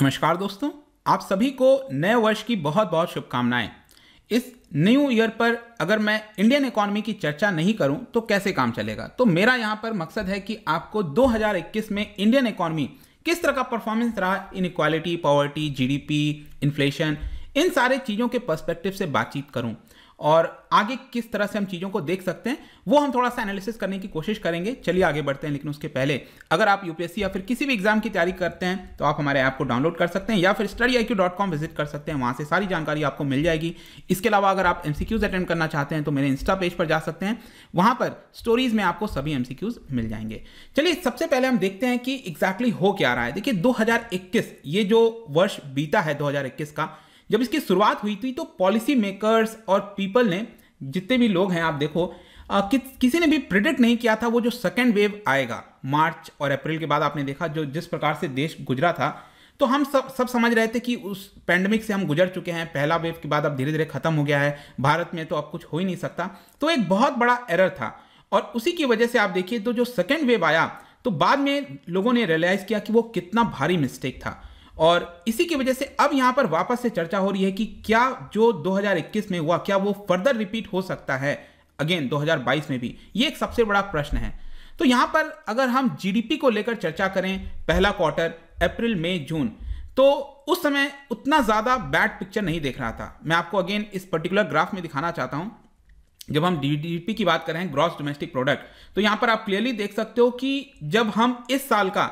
नमस्कार दोस्तों आप सभी को नए वर्ष की बहुत बहुत शुभकामनाएं इस न्यू ईयर पर अगर मैं इंडियन इकोनॉमी की चर्चा नहीं करूं तो कैसे काम चलेगा तो मेरा यहां पर मकसद है कि आपको 2021 में इंडियन इकोनॉमी किस तरह का परफॉर्मेंस रहा इनक्वालिटी पॉवर्टी जीडीपी इन्फ्लेशन इन सारे चीज़ों के पर्सपेक्टिव से बातचीत करूं और आगे किस तरह से हम चीज़ों को देख सकते हैं वो हम थोड़ा सा एनालिसिस करने की कोशिश करेंगे चलिए आगे बढ़ते हैं लेकिन उसके पहले अगर आप यूपीएससी या फिर किसी भी एग्जाम की तैयारी करते हैं तो आप हमारे ऐप को डाउनलोड कर सकते हैं या फिर स्टडी आई विजिट कर सकते हैं वहाँ से सारी जानकारी आपको मिल जाएगी इसके अलावा अगर आप एम अटेंड करना चाहते हैं तो मेरे इंस्टा पेज पर जा सकते हैं वहाँ पर स्टोरीज में आपको सभी एम मिल जाएंगे चलिए सबसे पहले हम देखते हैं कि एग्जैक्टली exactly हो क्या रहा है देखिए दो ये जो वर्ष बीता है दो का जब इसकी शुरुआत हुई थी तो पॉलिसी मेकर्स और पीपल ने जितने भी लोग हैं आप देखो आ, कि, किसी ने भी प्रिडिक्ट नहीं किया था वो जो सेकेंड वेव आएगा मार्च और अप्रैल के बाद आपने देखा जो जिस प्रकार से देश गुजरा था तो हम सब सब समझ रहे थे कि उस पैंडमिक से हम गुजर चुके हैं पहला वेव के बाद अब धीरे धीरे खत्म हो गया है भारत में तो अब कुछ हो ही नहीं सकता तो एक बहुत बड़ा एरर था और उसी की वजह से आप देखिए तो जो सेकेंड वेव आया तो बाद में लोगों ने रियलाइज़ किया कि वो कितना भारी मिस्टेक था और इसी की वजह से अब यहां पर वापस से चर्चा हो रही है कि क्या जो 2021 में हुआ क्या वो फर्दर रिपीट हो सकता है अगेन 2022 में भी ये एक सबसे बड़ा प्रश्न है तो यहां पर अगर हम जीडीपी को लेकर चर्चा करें पहला क्वार्टर अप्रैल मई जून तो उस समय उतना ज़्यादा बैड पिक्चर नहीं देख रहा था मैं आपको अगेन इस पर्टिकुलर ग्राफ में दिखाना चाहता हूँ जब हम जीडीपी की बात करें ग्रॉस डोमेस्टिक प्रोडक्ट तो यहां पर आप क्लियरली देख सकते हो कि जब हम इस साल का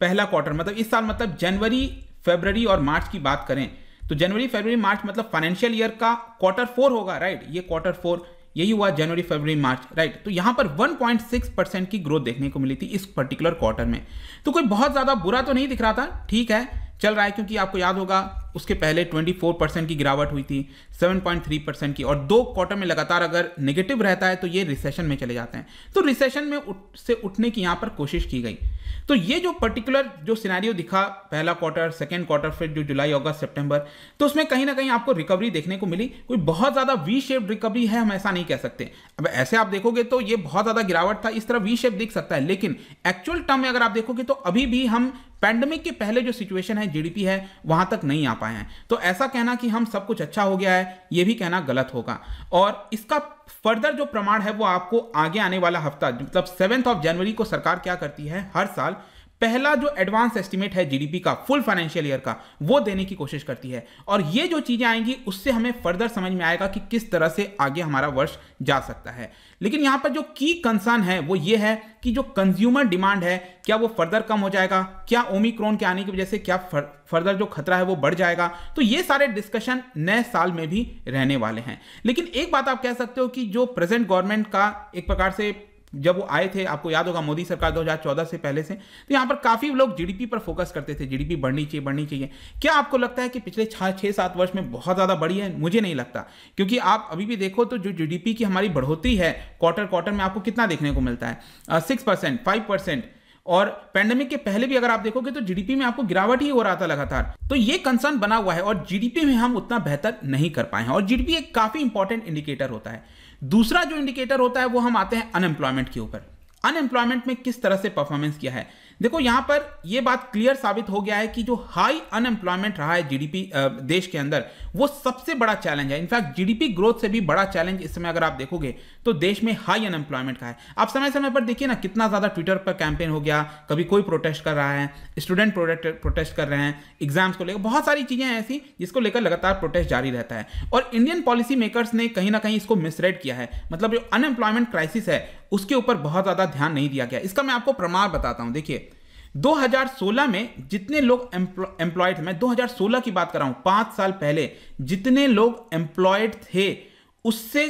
पहला क्वार्टर मतलब इस साल मतलब जनवरी फेबररी और मार्च की बात करें तो जनवरी फेबररी मार्च मतलब फाइनेंशियल ईयर का क्वार्टर फोर होगा राइट ये क्वार्टर फोर यही हुआ जनवरी फरवरी मार्च राइट तो यहां पर 1.6 परसेंट की ग्रोथ देखने को मिली थी इस पर्टिकुलर क्वार्टर में तो कोई बहुत ज़्यादा बुरा तो नहीं दिख रहा था ठीक है चल रहा है क्योंकि आपको याद होगा उसके पहले 24 परसेंट की गिरावट हुई थी 7.3 परसेंट की और दो क्वार्टर में लगातार अगर नेगेटिव रहता है तो ये रिसेशन में चले जाते हैं तो रिसेशन में उठ, से उठने की यहाँ पर कोशिश की गई तो ये जो पर्टिकुलर जो सिनेरियो दिखा पहला क्वार्टर सेकेंड क्वार्टर फिर जो जुलाई अगस्त सेप्टेम्बर तो उसमें कहीं ना कहीं आपको रिकवरी देखने को मिली कोई बहुत ज़्यादा वी शेप रिकवरी है हम ऐसा नहीं कह सकते अब ऐसे आप देखोगे तो ये बहुत ज़्यादा गिरावट था इस तरह वी शेप दिख सकता है लेकिन एक्चुअल टर्म में अगर आप देखोगे तो अभी भी हम पैंडमिक के पहले जो सिचुएशन है जीडीपी है वहां तक नहीं आ पाए हैं तो ऐसा कहना कि हम सब कुछ अच्छा हो गया है ये भी कहना गलत होगा और इसका फर्दर जो प्रमाण है वो आपको आगे आने वाला हफ्ता मतलब सेवेंथ ऑफ जनवरी को सरकार क्या करती है हर साल पहला जो एडवांस एस्टिमेट है जीडीपी का फुल फाइनेंशियल ईयर का वो देने की कोशिश करती है और ये जो चीज़ें आएंगी उससे हमें फर्दर समझ में आएगा कि किस तरह से आगे हमारा वर्ष जा सकता है लेकिन यहां पर जो की कंसर्न है वो ये है कि जो कंज्यूमर डिमांड है क्या वो फर्दर कम हो जाएगा क्या ओमिक्रोन के आने की वजह से क्या फर, फर्दर जो खतरा है वो बढ़ जाएगा तो ये सारे डिस्कशन नए साल में भी रहने वाले हैं लेकिन एक बात आप कह सकते हो कि जो प्रेजेंट गवर्नमेंट का एक प्रकार से जब वो आए थे आपको याद होगा मोदी सरकार 2014 से पहले से तो यहाँ पर काफ़ी लोग जीडीपी पर फोकस करते थे जीडीपी बढ़नी चाहिए बढ़नी चाहिए क्या आपको लगता है कि पिछले छः सात वर्ष में बहुत ज़्यादा बढ़ी है मुझे नहीं लगता क्योंकि आप अभी भी देखो तो जो जीडीपी की हमारी बढ़ोतरी है क्वार्टर क्वार्टर में आपको कितना देखने को मिलता है सिक्स परसेंट फाइव परसेंट और पैंडेमिक के पहले भी अगर आप देखोगे तो जीडीपी में आपको गिरावट ही हो रहा था लगातार तो ये कंसर्न बना हुआ है और जीडीपी में हम उतना बेहतर नहीं कर पाए हैं और जीडीपी एक काफी इंपॉर्टेंट इंडिकेटर होता है दूसरा जो इंडिकेटर होता है वो हम आते हैं अनएम्प्लॉयमेंट के ऊपर अनएम्प्लॉयमेंट में किस तरह से परफॉर्मेंस किया है देखो यहां पर यह बात क्लियर साबित हो गया है कि जो हाई अनएम्प्लॉयमेंट रहा है जीडीपी देश के अंदर वो सबसे बड़ा चैलेंज है इनफैक्ट जीडीपी ग्रोथ से भी बड़ा चैलेंज इस समय अगर आप देखोगे तो देश में हाई अनएम्प्लॉयमेंट का है आप समय समय पर देखिए ना कितना ज्यादा ट्विटर पर कैंपेन हो गया कभी कोई प्रोटेस्ट कर रहा है स्टूडेंट प्रोटेस्ट कर रहे हैं एग्जाम्स को लेकर बहुत सारी चीजें ऐसी जिसको लेकर लगातार प्रोटेस्ट जारी रहता है और इंडियन पॉलिसी मेकर्स ने कहीं ना कहीं इसको मिसरेड किया है मतलब जो अनएम्प्लॉयमेंट क्राइसिस है उसके ऊपर बहुत ज़्यादा ध्यान नहीं दिया गया इसका मैं आपको प्रमाण बताता हूं देखिए 2016 में जितने लोग एम्प्लॉयड मैं 2016 की बात कर रहा हूं पांच साल पहले जितने लोग एम्प्लॉयड थे उससे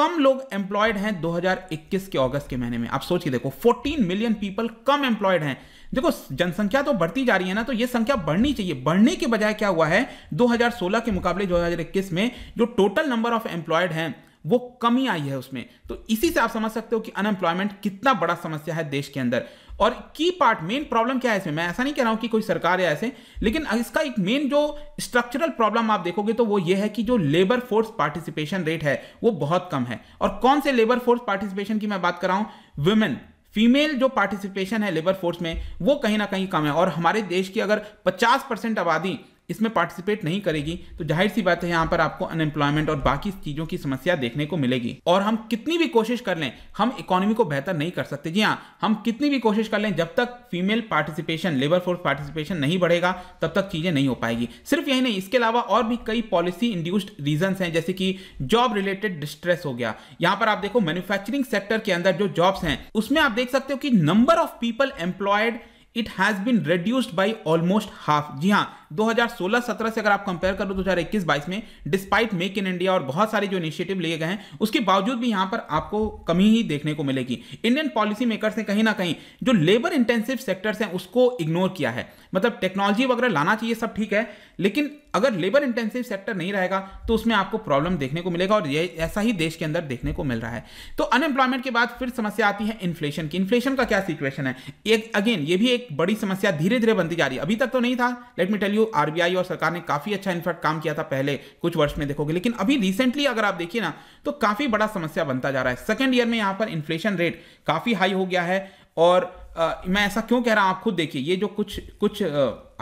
कम लोग एम्प्लॉयड हैं 2021 के अगस्त के महीने में आप सोच के देखो 14 मिलियन पीपल कम एम्प्लॉयड हैं देखो जनसंख्या तो बढ़ती जा रही है ना तो ये संख्या बढ़नी चाहिए बढ़ने के बजाय क्या हुआ है 2016 के मुकाबले 2021 में जो टोटल नंबर ऑफ एम्प्लॉयड हैं वो कमी आई है उसमें तो इसी से आप समझ सकते हो कि अनएम्प्लॉयमेंट कितना बड़ा समस्या है देश के अंदर और की पार्ट मेन प्रॉब्लम क्या है इसमें मैं ऐसा नहीं कह रहा हूं कि कोई सरकार है ऐसे लेकिन इसका एक मेन जो स्ट्रक्चरल प्रॉब्लम आप देखोगे तो वो ये है कि जो लेबर फोर्स पार्टिसिपेशन रेट है वो बहुत कम है और कौन से लेबर फोर्स पार्टिसिपेशन की मैं बात कर रहा हूँ वुमेन फीमेल जो पार्टिसिपेशन है लेबर फोर्स में वो कहीं ना कहीं कम है और हमारे देश की अगर 50 परसेंट आबादी इसमें पार्टिसिपेट नहीं करेगी तो जाहिर सी बात है यहाँ पर आपको अनएम्प्लॉयमेंट और बाकी चीज़ों की समस्या देखने को मिलेगी और हम कितनी भी कोशिश कर लें हम इकोनॉमी को बेहतर नहीं कर सकते जी हाँ हम कितनी भी कोशिश कर लें जब तक female participation labour force participation नहीं बढ़ेगा तब तक चीज़ें नहीं हो पाएगी सिर्फ यही नहीं इसके अलावा और भी कई पॉलिसी इंड्यूस्ड रीजन हैं जैसे कि जॉब रिलेटेड डिस्ट्रेस हो गया यहाँ पर आप देखो मैन्युफैक्चरिंग सेक्टर के अंदर जो जॉब्स हैं उसमें आप देख सकते हो कि number of people employed it has been reduced by almost half जी हाँ 2016-17 से अगर आप कंपेयर कर लो दो हजार इक्कीस बाईस में डिस्पाइट मेक इन इंडिया और बहुत सारे जो इनिशिएटिव लिए गए हैं उसके बावजूद भी यहां पर आपको कमी ही देखने को मिलेगी इंडियन पॉलिसी मेकर्स ने कहीं ना कहीं जो लेबर इंटेंसिव सेक्टर्स हैं उसको इग्नोर किया है मतलब टेक्नोलॉजी वगैरह लाना चाहिए सब ठीक है लेकिन अगर लेबर इंटेंसिव सेक्टर नहीं रहेगा तो उसमें आपको प्रॉब्लम देखने को मिलेगा और ये ऐसा ही देश के अंदर देखने को मिल रहा है तो अनएम्प्लॉयमेंट के बाद फिर समस्या आती है इन्फ्लेशन की इन्फ्लेशन का क्या सिचुएशन है एक अगेन ये भी एक बड़ी समस्या धीरे धीरे बनती जा रही है अभी तक तो नहीं था let me tell you you RBI और सरकार ने काफी अच्छा इनफैक्ट काम किया था पहले कुछ वर्ष में देखोगे लेकिन अभी रिसेंटली अगर आप देखिए ना तो काफी बड़ा समस्या बनता जा रहा है सेकेंड ईयर में यहां पर इन्फ्लेशन रेट काफी हाई हो गया है और आ, मैं ऐसा क्यों कह रहा हूं आप खुद देखिए ये जो कुछ कुछ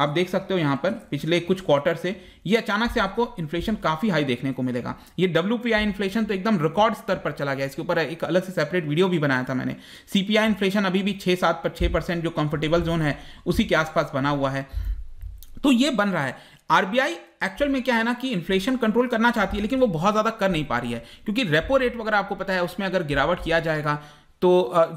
आप देख सकते हो यहां पर पिछले कुछ क्वार्टर से ये अचानक से आपको इन्फ्लेशन काफ़ी हाई देखने को मिलेगा ये डब्ल्यू इन्फ्लेशन तो एकदम रिकॉर्ड स्तर पर चला गया इसके ऊपर एक अलग से सेपरेट वीडियो भी बनाया था मैंने सीपीआई इन्फ्लेशन अभी भी छह सात पर छह परसेंट जो कंफर्टेबल जोन है उसी के आसपास बना हुआ है तो ये बन रहा है आरबीआई एक्चुअल में क्या है ना कि इन्फ्लेशन कंट्रोल करना चाहती है लेकिन वो बहुत ज़्यादा कर नहीं पा रही है क्योंकि रेपो रेट वगैरह आपको पता है उसमें अगर गिरावट किया जाएगा तो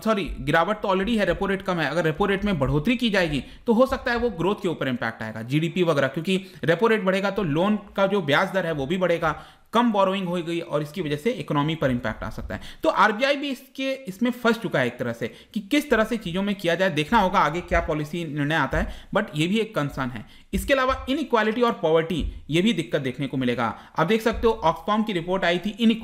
सॉरी गिरावट तो ऑलरेडी है रेपो रेट कम है अगर रेपो रेट में बढ़ोतरी की जाएगी तो हो सकता है वो ग्रोथ के ऊपर इंपैक्ट आएगा जीडीपी वगैरह क्योंकि रेपो रेट बढ़ेगा तो लोन का जो ब्याज दर है वो भी बढ़ेगा कम बोरोइंग हो गई और इसकी वजह से इकोनॉमी पर इंपैक्ट आ सकता है तो आरबीआई भी इसके इसमें फंस चुका है एक तरह से कि किस तरह से चीज़ों में किया जाए देखना होगा आगे क्या पॉलिसी निर्णय आता है बट ये भी एक कंसर्न है इसके अलावा इनइक्वालिटी और पॉवर्टी ये भी दिक्कत देखने को मिलेगा आप देख सकते हो ऑक्सफॉर्म की रिपोर्ट आई थी इन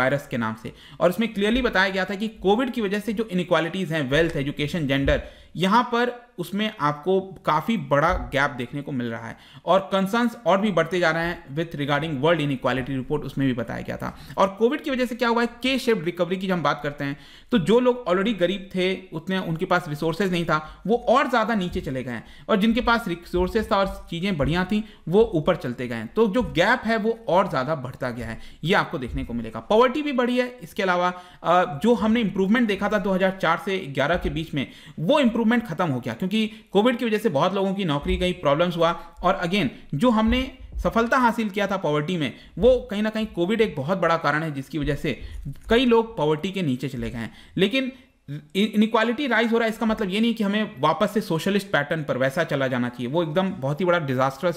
वायरस के नाम से और उसमें क्लियरली बताया गया था कि कोविड की वजह से जो इन हैं वेल्थ एजुकेशन जेंडर यहाँ पर उसमें आपको काफ़ी बड़ा गैप देखने को मिल रहा है और कंसर्न्स और भी बढ़ते जा रहे हैं with regarding world in report उसमें भी बताया गया था और कोविड की वजह से क्या हुआ है के शेप रिकवरी की जब हम बात करते हैं तो जो लोग ऑलरेडी गरीब थे उतने उनके पास रिसोर्सेज नहीं था वो और ज़्यादा नीचे चले गए और जिनके पास रिसोर्सेज था और चीज़ें बढ़िया थी वो ऊपर चलते गए तो जो गैप है वो और ज़्यादा बढ़ता गया है ये आपको देखने को मिलेगा पॉवर्टी भी बढ़ी है इसके अलावा जो हमने इंप्रूवमेंट देखा था दो से ग्यारह के बीच में वो इंप्रूवमेंट खत्म हो गया क्योंकि क्योंकि कोविड की वजह से बहुत लोगों की नौकरी गई प्रॉब्लम्स हुआ और अगेन जो हमने सफलता हासिल किया था पॉवर्टी में वो कहीं ना कहीं कोविड एक बहुत बड़ा कारण है जिसकी वजह से कई लोग पॉवर्टी के नीचे चले गए हैं लेकिन इनक्वालिटी राइज हो रहा है इसका मतलब ये नहीं कि हमें वापस से सोशलिस्ट पैटर्न पर वैसा चला जाना चाहिए वो एकदम बहुत ही बड़ा डिजास्टर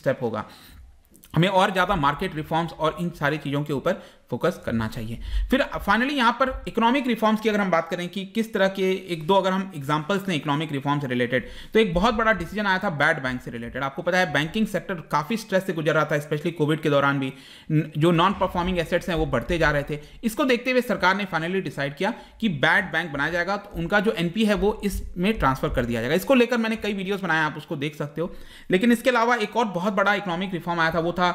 स्टेप होगा हमें और ज़्यादा मार्केट रिफॉर्म्स और इन सारी चीज़ों के ऊपर फोकस करना चाहिए फिर फाइनली यहाँ पर इकोनॉमिक रिफॉर्म्स की अगर हम बात करें कि किस तरह के एक दो अगर हम एग्जांपल्स लें इकोनॉमिक रिफॉर्म से रिलेटेड तो एक बहुत बड़ा डिसीजन आया था बैड बैंक से रिलेटेड आपको पता है बैंकिंग सेक्टर काफ़ी स्ट्रेस से गुजर रहा था स्पेशली कोविड के दौरान भी जो नॉन परफॉर्मिंग एसेट्स हैं वो बढ़ते जा रहे थे इसको देखते हुए सरकार ने फाइनली डिसाइड किया कि बैड बैंक बनाया जाएगा तो उनका जो एनपी है वो इसमें ट्रांसफर कर दिया जाएगा इसको लेकर मैंने कई वीडियोज़ बनाए आप उसको देख सकते हो लेकिन इसके अलावा एक और बहुत बड़ा इकोनॉमिक रिफॉर्म आया था वो था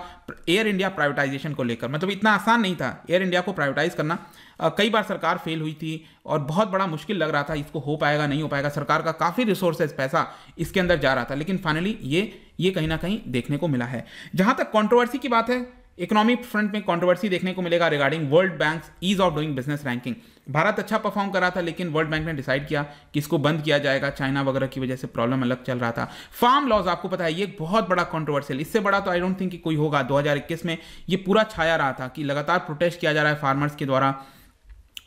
एयर इंडिया प्राइवेटाइजेशन को लेकर मतलब इतना आसान नहीं था था एयर इंडिया को प्राइवेटाइज करना आ, कई बार सरकार फेल हुई थी और बहुत बड़ा मुश्किल लग रहा था इसको हो पाएगा नहीं हो पाएगा सरकार का काफ़ी रिसोर्सेज पैसा इसके अंदर जा रहा था लेकिन फाइनली ये ये कहीं ना कहीं देखने को मिला है जहाँ तक कॉन्ट्रोवर्सी की बात है इकोनॉमिक फ्रंट में कॉन्ट्रोवर्सी देखने को मिलेगा regarding World Bank ease of doing business ranking Bharat अच्छा परफॉर्म कर रहा था लेकिन वर्ल्ड बैंक ने डिसाइड किया कि इसको बंद किया जाएगा चाइना वगैरह की वजह से प्रॉब्लम अलग चल रहा था फार्म लॉज आपको पता है ये बहुत बड़ा कॉन्ट्रोवर्सियल इससे बड़ा तो आई डोंट थिंक कि कोई होगा 2021 में ये पूरा छाया रहा था कि लगातार प्रोटेस्ट किया जा रहा है फार्मर्स के द्वारा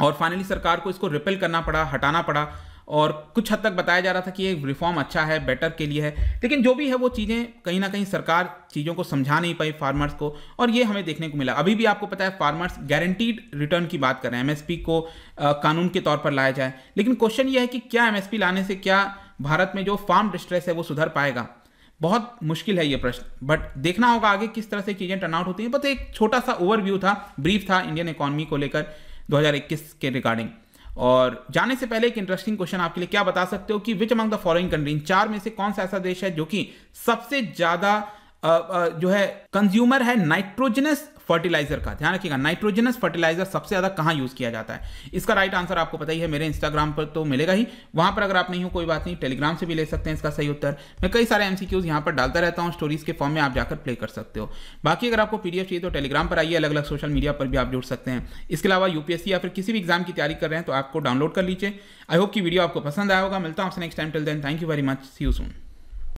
और फाइनली सरकार को इसको रिपेल करना पड़ा हटाना पड़ा और कुछ हद तक बताया जा रहा था कि ये रिफॉर्म अच्छा है बेटर के लिए है लेकिन जो भी है वो चीज़ें कहीं ना कहीं सरकार चीज़ों को समझा नहीं पाई फार्मर्स को और ये हमें देखने को मिला अभी भी आपको पता है फार्मर्स गारंटीड रिटर्न की बात कर रहे हैं एम को आ, कानून के तौर पर लाया जाए लेकिन क्वेश्चन ये है कि क्या एम लाने से क्या भारत में जो फार्म डिस्ट्रेस है वो सुधर पाएगा बहुत मुश्किल है ये प्रश्न बट देखना होगा आगे किस तरह से चीज़ें टर्न आउट होती हैं बस एक छोटा सा ओवरव्यू था ब्रीफ था इंडियन इकोनॉमी को लेकर 2021 के रिगार्डिंग और जाने से पहले एक इंटरेस्टिंग क्वेश्चन आपके लिए क्या बता सकते हो कि which among the following country चार में से कौन सा ऐसा देश है जो कि सबसे ज़्यादा जो है कंज्यूमर है नाइट्रोजनस फर्टिलाइजर का ध्यान रखिएगा नाइट्रोजनस फर्टिलाइजर सबसे ज्यादा कहाँ यूज किया जाता है इसका राइट आंसर आपको पता ही है मेरे इंस्टाग्राम पर तो मिलेगा ही वहां पर अगर आप नहीं हो कोई बात नहीं टेलीग्राम से भी ले सकते हैं इसका सही उत्तर मैं कई सारे एमसीक्यूज यहाँ पर डालता रहता हूँ स्टोरीज के फॉर्म में आप जाकर प्ले कर सकते हो बाकी अगर आपको पीडीएफ चाहिए तो टेलीग्राम पर आइए अलग अलग सोशल मीडिया पर भी आप जुड़ सकते हैं इसके अलावा यूपीएससी या फिर किसी भी एग्जाम की तैयारी कर रहे हैं तो आपको डाउनलोड कर लीजिए आई होप की वीडियो आपको पसंद आया होगा मिलता हूँ आपसे next time till then thank you very much see you soon